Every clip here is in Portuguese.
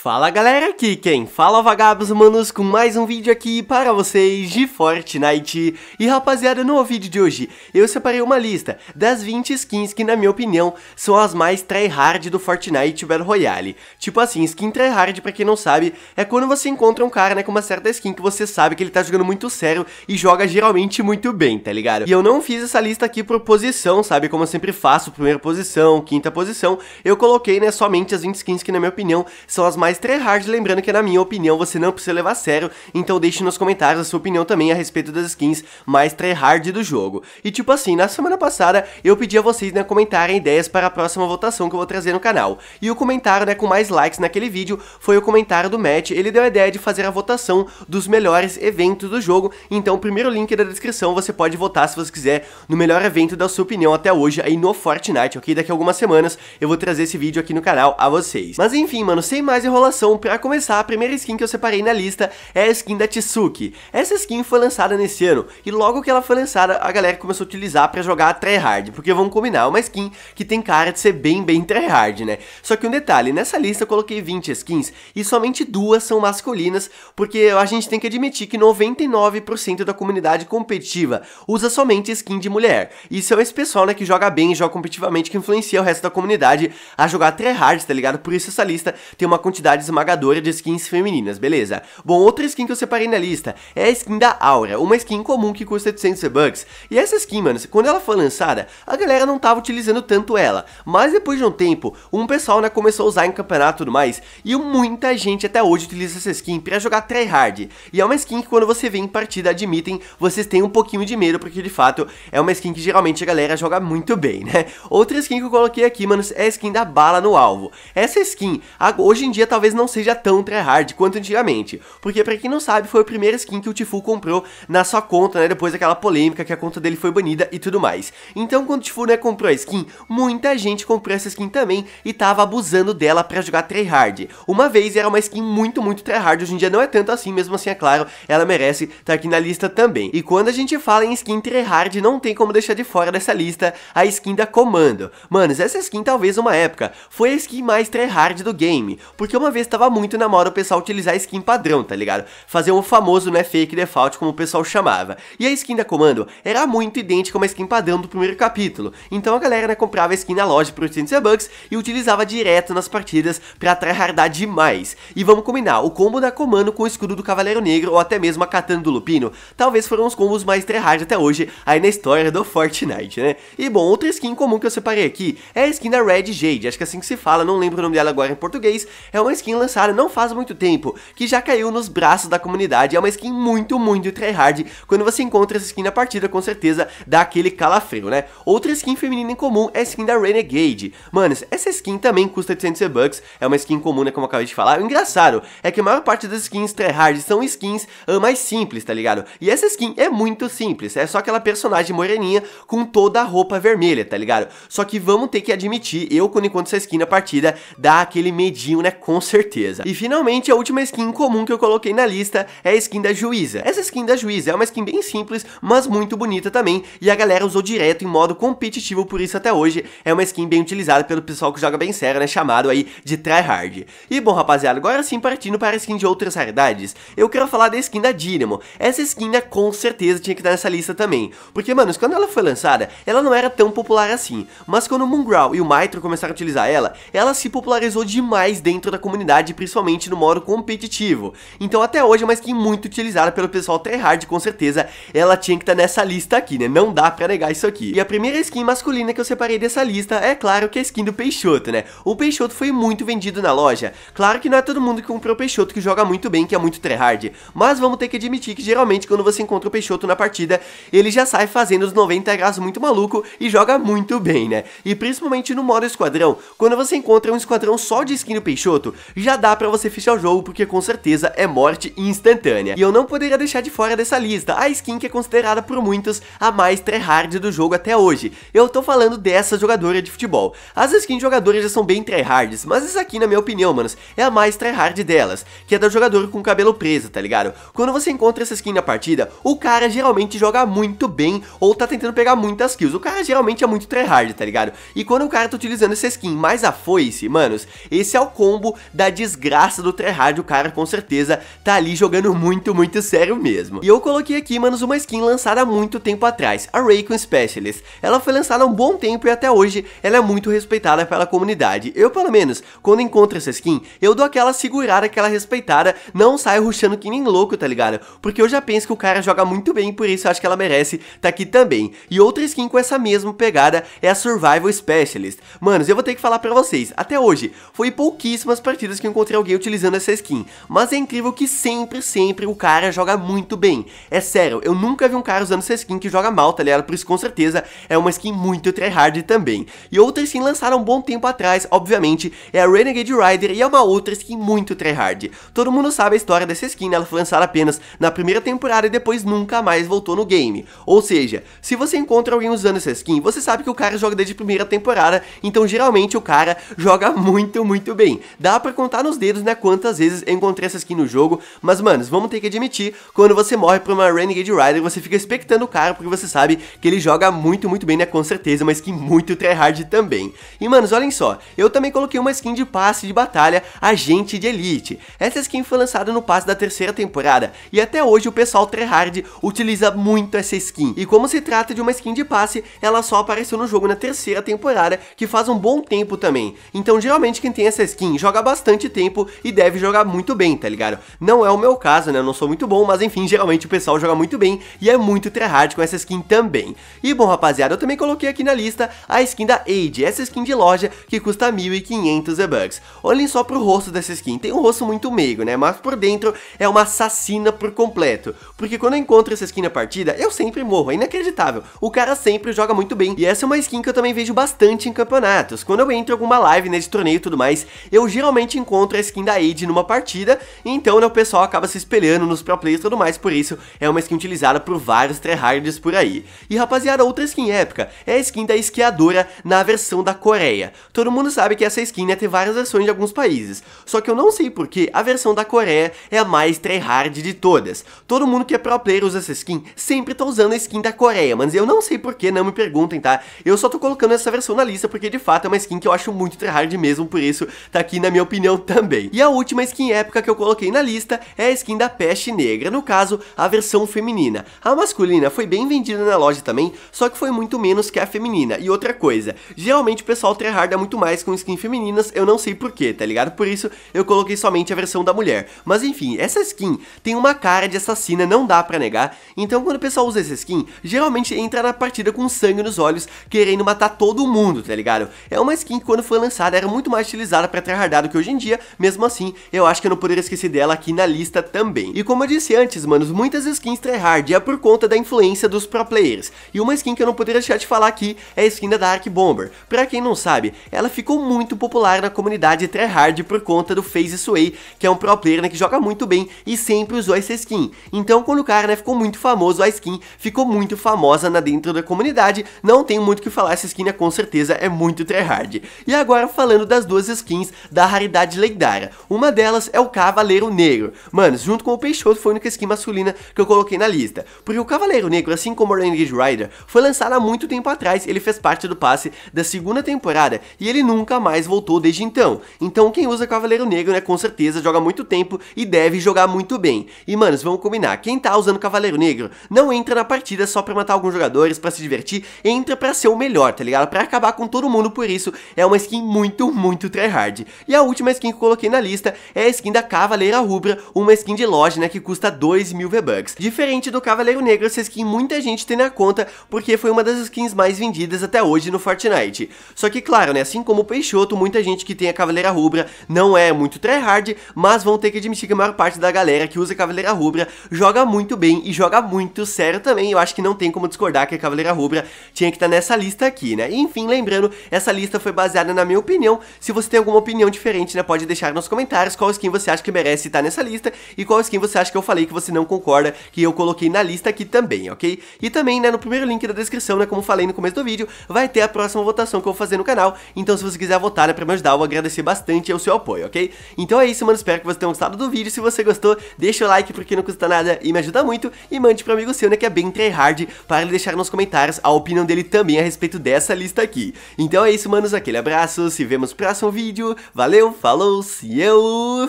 Fala galera, aqui quem fala é vagabos humanos com mais um vídeo aqui para vocês de Fortnite. E rapaziada, no vídeo de hoje eu separei uma lista das 20 skins que na minha opinião são as mais tryhard do Fortnite Battle Royale. Tipo assim, skin tryhard pra quem não sabe é quando você encontra um cara né, com uma certa skin que você sabe que ele tá jogando muito sério e joga geralmente muito bem, tá ligado? E eu não fiz essa lista aqui por posição, sabe? Como eu sempre faço, primeira posição, quinta posição, eu coloquei né somente as 20 skins que na minha opinião são as mais mais tryhard, lembrando que na minha opinião você não precisa levar a sério, então deixe nos comentários a sua opinião também a respeito das skins mais tryhard do jogo. E tipo assim, na semana passada eu pedi a vocês né, comentarem ideias para a próxima votação que eu vou trazer no canal, e o comentário né, com mais likes naquele vídeo foi o comentário do Matt, ele deu a ideia de fazer a votação dos melhores eventos do jogo, então o primeiro link da descrição você pode votar se você quiser no melhor evento da sua opinião até hoje aí no Fortnite, ok? Daqui a algumas semanas eu vou trazer esse vídeo aqui no canal a vocês. Mas enfim, mano, sem mais enrolação, enrolação, começar, a primeira skin que eu separei na lista é a skin da Tsuki. Essa skin foi lançada nesse ano, e logo que ela foi lançada, a galera começou a utilizar pra jogar tryhard, porque vamos combinar, é uma skin que tem cara de ser bem, bem tryhard, né? Só que um detalhe, nessa lista eu coloquei 20 skins, e somente duas são masculinas, porque a gente tem que admitir que 99% da comunidade competitiva usa somente skin de mulher. Isso é esse pessoal, né, que joga bem, e joga competitivamente, que influencia o resto da comunidade a jogar tryhard, tá ligado? Por isso essa lista tem uma quantidade quantidade esmagadora de skins femininas, beleza. Bom, outra skin que eu separei na lista é a skin da Aura, uma skin comum que custa 800 V-Bucks. E essa skin, mano, quando ela foi lançada, a galera não tava utilizando tanto ela. Mas depois de um tempo, um pessoal né, começou a usar em campeonato e tudo mais, e muita gente até hoje utiliza essa skin pra jogar tryhard. E é uma skin que quando você vem em partida, admitem, vocês têm um pouquinho de medo, porque de fato é uma skin que geralmente a galera joga muito bem, né? Outra skin que eu coloquei aqui, mano, é a skin da bala no alvo. Essa skin, hoje em dia tá talvez não seja tão tryhard quanto antigamente. Porque para quem não sabe, foi a primeira skin que o Tifu comprou na sua conta, né, depois daquela polêmica que a conta dele foi banida e tudo mais. Então quando o Tifu, né, comprou a skin, muita gente comprou essa skin também e tava abusando dela para jogar tryhard. Uma vez era uma skin muito, muito tryhard, hoje em dia não é tanto assim, mesmo assim, é claro, ela merece estar tá aqui na lista também. E quando a gente fala em skin tryhard, não tem como deixar de fora dessa lista a skin da Comando. Manos, essa skin talvez uma época foi a skin mais tryhard do game, porque uma uma vez tava muito na moda o pessoal utilizar a skin padrão, tá ligado? Fazer um famoso, né, fake default, como o pessoal chamava. E a skin da Comando era muito idêntica a uma skin padrão do primeiro capítulo, então a galera, né, comprava a skin na loja por 800 bucks e utilizava direto nas partidas pra tryhardar demais. E vamos combinar, o combo da Comando com o escudo do Cavaleiro Negro ou até mesmo a katana do Lupino, talvez foram os combos mais tryhard até hoje aí na história do Fortnite, né? E bom, outra skin comum que eu separei aqui é a skin da Red Jade, acho que é assim que se fala, não lembro o nome dela agora em português, é uma skin lançada não faz muito tempo, que já caiu nos braços da comunidade, é uma skin muito, muito tryhard, quando você encontra essa skin na partida, com certeza dá aquele calafrio, né? Outra skin feminina em comum é a skin da Renegade, manos, essa skin também custa 800 bucks, é uma skin comum, né, como eu acabei de falar, o engraçado é que a maior parte das skins tryhard são skins uh, mais simples, tá ligado? E essa skin é muito simples, é só aquela personagem moreninha com toda a roupa vermelha, tá ligado? Só que vamos ter que admitir, eu quando encontro essa skin na partida, dá aquele medinho, né, com certeza. E finalmente, a última skin comum que eu coloquei na lista é a skin da Juíza. Essa skin da Juíza é uma skin bem simples, mas muito bonita também, e a galera usou direto em modo competitivo, por isso até hoje é uma skin bem utilizada pelo pessoal que joga bem sério, né, chamado aí de tryhard. E bom, rapaziada, agora sim partindo para a skin de outras raridades, eu quero falar da skin da Dynamo. Essa skin, né, com certeza tinha que estar nessa lista também, porque, mano, quando ela foi lançada, ela não era tão popular assim, mas quando o Moongrowl e o Mitro começaram a utilizar ela, ela se popularizou demais dentro da comunidade comunidade, principalmente no modo competitivo. Então até hoje é uma skin muito utilizada pelo pessoal tryhard, com certeza ela tinha que estar tá nessa lista aqui, né? Não dá pra negar isso aqui. E a primeira skin masculina que eu separei dessa lista é claro que é a skin do Peixoto, né? O Peixoto foi muito vendido na loja. Claro que não é todo mundo que comprou o Peixoto que joga muito bem, que é muito tryhard, mas vamos ter que admitir que geralmente quando você encontra o Peixoto na partida, ele já sai fazendo os 90 graus muito maluco e joga muito bem, né? E principalmente no modo esquadrão, quando você encontra um esquadrão só de skin do Peixoto, já dá pra você fechar o jogo, porque com certeza é morte instantânea. E eu não poderia deixar de fora dessa lista a skin que é considerada por muitos a mais tryhard do jogo até hoje. Eu tô falando dessa jogadora de futebol. As skins de já são bem tryhards, mas essa aqui, na minha opinião, manos, é a mais tryhard delas, que é da jogadora com cabelo preso, tá ligado? Quando você encontra essa skin na partida, o cara geralmente joga muito bem ou tá tentando pegar muitas kills. O cara geralmente é muito tryhard, tá ligado? E quando o cara tá utilizando essa skin mais a foice, manos, esse é o combo da desgraça do tryhard, o cara com certeza tá ali jogando muito, muito sério mesmo. E eu coloquei aqui, manos, uma skin lançada há muito tempo atrás, a Raycon Specialist. Ela foi lançada há um bom tempo e até hoje ela é muito respeitada pela comunidade. Eu, pelo menos, quando encontro essa skin, eu dou aquela segurada, aquela respeitada, não saio ruxando que nem louco, tá ligado? Porque eu já penso que o cara joga muito bem, por isso eu acho que ela merece tá aqui também. E outra skin com essa mesma pegada é a Survival Specialist. Manos, eu vou ter que falar pra vocês, até hoje, foi pouquíssimas partidas partidas que encontrei alguém utilizando essa skin, mas é incrível que sempre, sempre o cara joga muito bem. É sério, eu nunca vi um cara usando essa skin que joga mal, tá ligado? Por isso com certeza é uma skin muito tryhard também. E outra skin lançada um bom tempo atrás, obviamente, é a Renegade Rider e é uma outra skin muito tryhard. Todo mundo sabe a história dessa skin, ela foi lançada apenas na primeira temporada e depois nunca mais voltou no game. Ou seja, se você encontra alguém usando essa skin, você sabe que o cara joga desde a primeira temporada, então geralmente o cara joga muito, muito bem. Dá pra pra contar nos dedos, né, quantas vezes eu encontrei essa skin no jogo, mas, manos, vamos ter que admitir, quando você morre pra uma Renegade Rider, você fica expectando o cara, porque você sabe que ele joga muito, muito bem, né, com certeza, uma skin muito tryhard também. E, manos, olhem só, eu também coloquei uma skin de passe de batalha, Agente de Elite. Essa skin foi lançada no passe da terceira temporada, e até hoje o pessoal tryhard utiliza muito essa skin. E como se trata de uma skin de passe, ela só apareceu no jogo na terceira temporada, que faz um bom tempo também. Então, geralmente, quem tem essa skin joga bastante bastante tempo e deve jogar muito bem, tá ligado? Não é o meu caso, né? Eu não sou muito bom, mas enfim, geralmente o pessoal joga muito bem e é muito tryhard com essa skin também. E bom, rapaziada, eu também coloquei aqui na lista a skin da Age, essa skin de loja que custa 1.500 E-Bucks. Olhem só pro rosto dessa skin, tem um rosto muito meigo, né? Mas por dentro é uma assassina por completo. Porque quando eu encontro essa skin na partida, eu sempre morro, é inacreditável. O cara sempre joga muito bem e essa é uma skin que eu também vejo bastante em campeonatos. Quando eu entro em alguma live, né, de torneio e tudo mais, eu geralmente encontra a skin da Age numa partida, e então né, o pessoal acaba se espelhando nos pro players e tudo mais, por isso é uma skin utilizada por vários tryhards por aí. E rapaziada, outra skin épica é a skin da esquiadora na versão da Coreia. Todo mundo sabe que essa skin né, tem várias versões de alguns países, só que eu não sei porque a versão da Coreia é a mais tryhard de todas. Todo mundo que é pro player usa essa skin sempre tá usando a skin da Coreia, mas eu não sei que não me perguntem, tá? Eu só tô colocando essa versão na lista porque de fato é uma skin que eu acho muito tryhard mesmo, por isso tá aqui na minha opinião opinião também. E a última skin épica que eu coloquei na lista é a skin da Peste Negra, no caso, a versão feminina. A masculina foi bem vendida na loja também, só que foi muito menos que a feminina. E outra coisa, geralmente o pessoal tryharda é muito mais com skins femininas, eu não sei porquê, tá ligado? Por isso, eu coloquei somente a versão da mulher. Mas enfim, essa skin tem uma cara de assassina, não dá pra negar. Então quando o pessoal usa essa skin, geralmente entra na partida com sangue nos olhos, querendo matar todo mundo, tá ligado? É uma skin que quando foi lançada era muito mais utilizada pra tryhardar do que hoje hoje em dia, mesmo assim, eu acho que eu não poderia esquecer dela aqui na lista também. E como eu disse antes, manos, muitas skins tryhard é por conta da influência dos pro players, e uma skin que eu não poderia deixar de falar aqui é a skin da Dark Bomber. Pra quem não sabe, ela ficou muito popular na comunidade tryhard por conta do FaZe Sway, que é um pro player né, que joga muito bem e sempre usou essa skin. Então quando o cara né, ficou muito famoso, a skin ficou muito famosa na dentro da comunidade, não tem muito o que falar, essa skin né, com certeza é muito tryhard. E agora falando das duas skins da Harry qualidade lendária. Uma delas é o Cavaleiro Negro. Mano, junto com o Peixoto foi a única skin masculina que eu coloquei na lista. Porque o Cavaleiro Negro, assim como o Rainage Rider, foi lançado há muito tempo atrás, ele fez parte do passe da segunda temporada e ele nunca mais voltou desde então. Então quem usa Cavaleiro Negro, né, com certeza joga muito tempo e deve jogar muito bem. E manos, vamos combinar, quem tá usando Cavaleiro Negro não entra na partida só pra matar alguns jogadores, pra se divertir, entra pra ser o melhor, tá ligado? Pra acabar com todo mundo, por isso é uma skin muito, muito tryhard. E a última última skin que eu coloquei na lista é a skin da Cavaleira Rubra, uma skin de loja, né, que custa 2 mil V-Bucks. Diferente do Cavaleiro Negro, essa skin muita gente tem na conta, porque foi uma das skins mais vendidas até hoje no Fortnite. Só que, claro, né, assim como o Peixoto, muita gente que tem a Cavaleira Rubra não é muito tryhard, mas vão ter que admitir que a maior parte da galera que usa a Cavaleira Rubra joga muito bem e joga muito sério também. Eu acho que não tem como discordar que a Cavaleira Rubra tinha que estar tá nessa lista aqui, né. enfim, lembrando, essa lista foi baseada na minha opinião. Se você tem alguma opinião diferente, ouvinte né, pode deixar nos comentários qual skin você acha que merece estar nessa lista e qual skin você acha que eu falei que você não concorda, que eu coloquei na lista aqui também, ok? E também, né, no primeiro link da descrição, né, como falei no começo do vídeo, vai ter a próxima votação que eu vou fazer no canal, então se você quiser votar, né, pra me ajudar, eu vou agradecer bastante o seu apoio, ok? Então é isso, mano, espero que você tenha gostado do vídeo, se você gostou, deixa o like porque não custa nada e me ajuda muito, e mande pro amigo seu, né, que é bem tryhard, para ele deixar nos comentários a opinião dele também a respeito dessa lista aqui. Então é isso, manos, aquele abraço, se vemos no próximo vídeo, valeu, falou-se, eu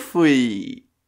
fui!